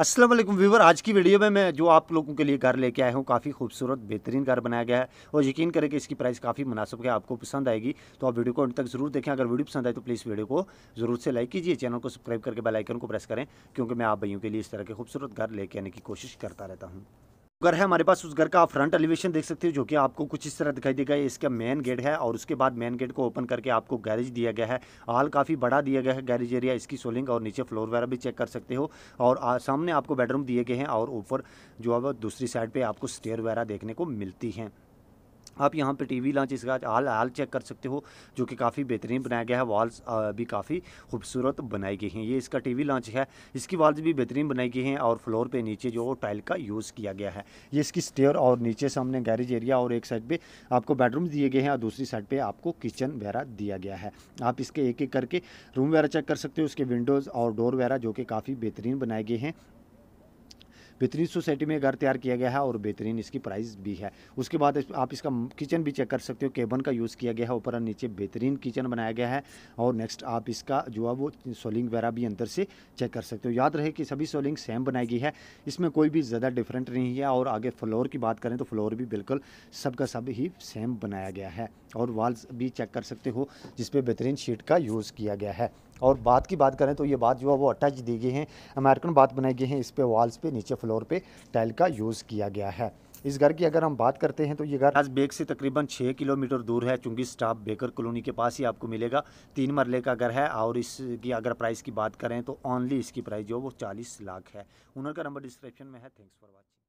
Aslam viewer आज की video में मैं जो आप लोगों के लिए घर लेके आया हूँ काफ़ी खूबसूरत बेहतरीन घर बनाया गया है और यकीन करें कि इसकी प्राइस काफ़ी मुनासिब है आपको पसंद आएगी तो आप वीडियो को अंत तक जरूर देखें अगर वीडियो पसंद आए तो प्लीज़ वीडियो को जरूर से लाइक कीजिए चैनल को सब्सक्राइब करके बेलाइकन को प्रेस करें क्योंकि मैं आप भाइयों के लिए इस तरह के खूबसूरत घर लेके आने की कोशिश करता रहता हूँ घर है हमारे पास उस घर का आप फ्रंट एलिवेशन देख सकते हो जो कि आपको कुछ इस तरह दिखाई देगा इसका मेन गेट है और उसके बाद मेन गेट को ओपन करके आपको गैरेज दिया गया है हाल काफ़ी बड़ा दिया गया है गैरेज एरिया इसकी सोलिंग और नीचे फ्लोर वगैरह भी चेक कर सकते हो और आ, सामने आपको बेडरूम दिए गए हैं और ऊपर जो है दूसरी साइड पर आपको स्टेयर वगैरह देखने को मिलती हैं आप यहाँ पे टीवी लॉन्च इसका हाल हाल चेक कर सकते हो जो कि काफ़ी बेहतरीन बनाया गया है वॉल्स भी काफ़ी खूबसूरत बनाई गई हैं ये इसका टीवी लॉन्च है इसकी वॉल्स भी बेहतरीन बनाई गई हैं और फ्लोर पे नीचे जो टाइल का यूज़ किया गया है ये इसकी स्टेयर और नीचे सामने गैरेज एरिया और एक साइड पर आपको बेडरूम दिए गए हैं और दूसरी साइड पर आपको किचन वगैरह दिया गया है आप इसके एक एक करके रूम वगैरह चेक कर सकते हो उसके विंडोज़ और डोर वगैरह जो कि काफ़ी बेहतरीन बनाए गए हैं बेहतरीन सोसाइटी में घर तैयार किया गया है और बेहतरीन इसकी प्राइस भी है उसके बाद आप इसका किचन भी चेक कर सकते हो केबन का यूज़ किया गया है ऊपर और नीचे बेहतरीन किचन बनाया गया है और नेक्स्ट आप इसका जो है वो सोलिंग वगैरह भी अंदर से चेक कर सकते हो याद रहे कि सभी सोलिंग सेम बनाई गई है इसमें कोई भी ज़्यादा डिफरेंट नहीं है और आगे फ्लोर की बात करें तो फ्लोर भी बिल्कुल सबका सब ही सेम बनाया गया है और वाल्स भी चेक कर सकते हो जिसपे बेहतरीन शीट का यूज़ किया गया है और बात की बात करें तो ये बात जो है वो अटैच दी गई है अमेरिकन बात बनाई गई है इस पर वॉल्स पे नीचे फ्लोर पे टाइल का यूज़ किया गया है इस घर की अगर हम बात करते हैं तो ये घर आज बेग से तकरीबन छः किलोमीटर दूर है चूँकि स्टाफ बेकर कॉलोनी के पास ही आपको मिलेगा तीन मरले का घर है और इसकी अगर प्राइस की बात करें तो ऑनली इसकी प्राइस जो है वो चालीस लाख है उनका का नंबर डिस्क्रिप्शन में है थैंक्स फॉर वॉचिंग